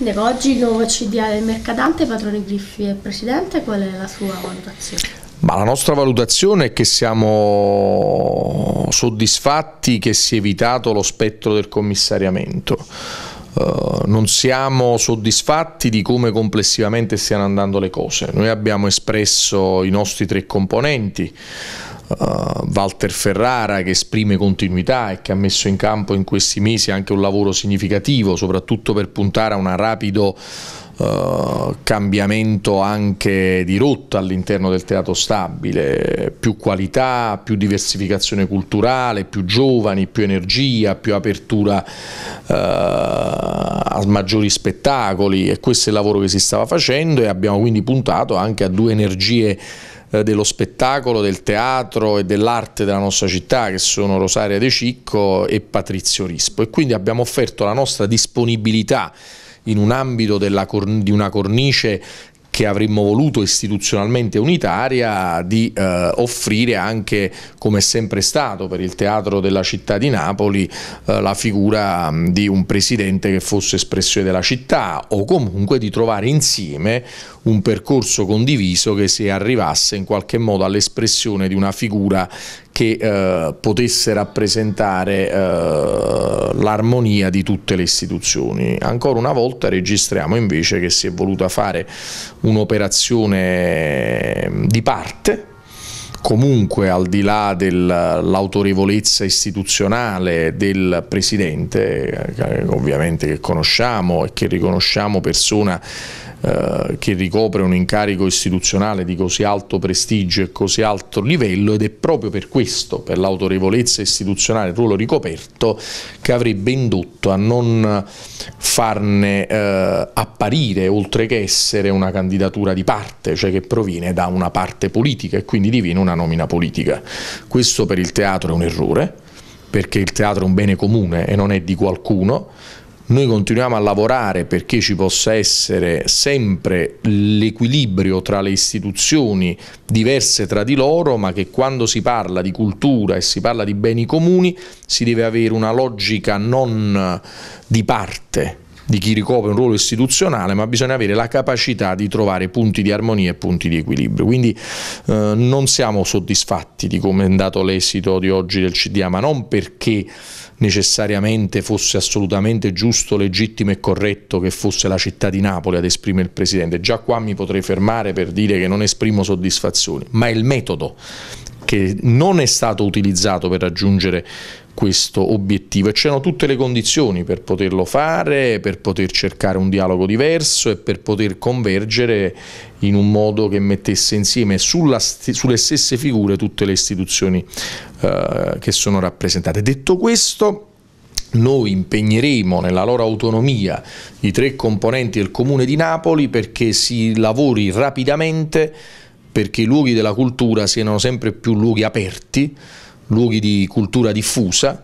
Sindaco, oggi il nuovo CDA del Mercadante, Patrone Griffi è presidente, qual è la sua valutazione? Ma la nostra valutazione è che siamo soddisfatti che si è evitato lo spettro del commissariamento. Uh, non siamo soddisfatti di come complessivamente stiano andando le cose. Noi abbiamo espresso i nostri tre componenti, eh, Walter Ferrara che esprime continuità e che ha messo in campo in questi mesi anche un lavoro significativo, soprattutto per puntare a un rapido Uh, cambiamento anche di rotta all'interno del teatro stabile, più qualità, più diversificazione culturale, più giovani, più energia, più apertura uh, a maggiori spettacoli e questo è il lavoro che si stava facendo e abbiamo quindi puntato anche a due energie eh, dello spettacolo, del teatro e dell'arte della nostra città che sono Rosaria De Cicco e Patrizio Rispo e quindi abbiamo offerto la nostra disponibilità in un ambito della, di una cornice che avremmo voluto istituzionalmente unitaria di eh, offrire anche, come è sempre stato per il teatro della città di Napoli, eh, la figura mm, di un presidente che fosse espressione della città o comunque di trovare insieme un percorso condiviso che si arrivasse in qualche modo all'espressione di una figura che eh, potesse rappresentare eh, l'armonia di tutte le istituzioni. Ancora una volta registriamo invece che si è voluta fare un'operazione ehm, di parte, comunque al di là dell'autorevolezza istituzionale del Presidente, eh, ovviamente che conosciamo e che riconosciamo persona eh, che ricopre un incarico istituzionale di così alto prestigio e così alto livello ed è proprio per questo, per l'autorevolezza istituzionale, il ruolo ricoperto, che avrebbe indotto a non farne eh, apparire, oltre che essere una candidatura di parte, cioè che proviene da una parte politica e quindi diviene una nomina politica. Questo per il teatro è un errore, perché il teatro è un bene comune e non è di qualcuno, noi continuiamo a lavorare perché ci possa essere sempre l'equilibrio tra le istituzioni diverse tra di loro, ma che quando si parla di cultura e si parla di beni comuni si deve avere una logica non di parte, di chi ricopre un ruolo istituzionale, ma bisogna avere la capacità di trovare punti di armonia e punti di equilibrio. Quindi eh, non siamo soddisfatti di come è andato l'esito di oggi del CDA, ma non perché necessariamente fosse assolutamente giusto, legittimo e corretto che fosse la città di Napoli ad esprimere il Presidente. Già qua mi potrei fermare per dire che non esprimo soddisfazione, ma il metodo che non è stato utilizzato per raggiungere questo obiettivo e c'erano tutte le condizioni per poterlo fare, per poter cercare un dialogo diverso e per poter convergere in un modo che mettesse insieme st sulle stesse figure tutte le istituzioni eh, che sono rappresentate. Detto questo, noi impegneremo nella loro autonomia i tre componenti del Comune di Napoli perché si lavori rapidamente perché i luoghi della cultura siano sempre più luoghi aperti, luoghi di cultura diffusa,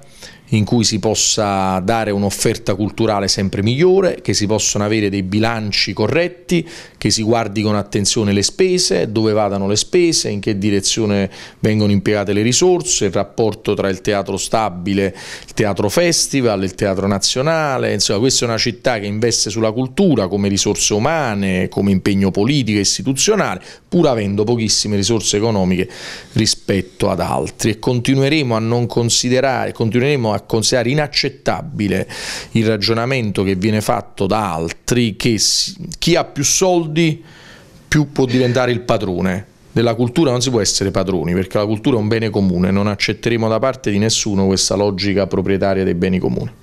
in cui si possa dare un'offerta culturale sempre migliore, che si possano avere dei bilanci corretti, che si guardi con attenzione le spese, dove vadano le spese, in che direzione vengono impiegate le risorse, il rapporto tra il teatro stabile, il teatro festival, il teatro nazionale, insomma questa è una città che investe sulla cultura come risorse umane, come impegno politico e istituzionale, pur avendo pochissime risorse economiche rispetto ad altri e continueremo a non considerare, continueremo a considerare inaccettabile il ragionamento che viene fatto da altri che chi ha più soldi soldi più può diventare il padrone. Della cultura non si può essere padroni perché la cultura è un bene comune, non accetteremo da parte di nessuno questa logica proprietaria dei beni comuni.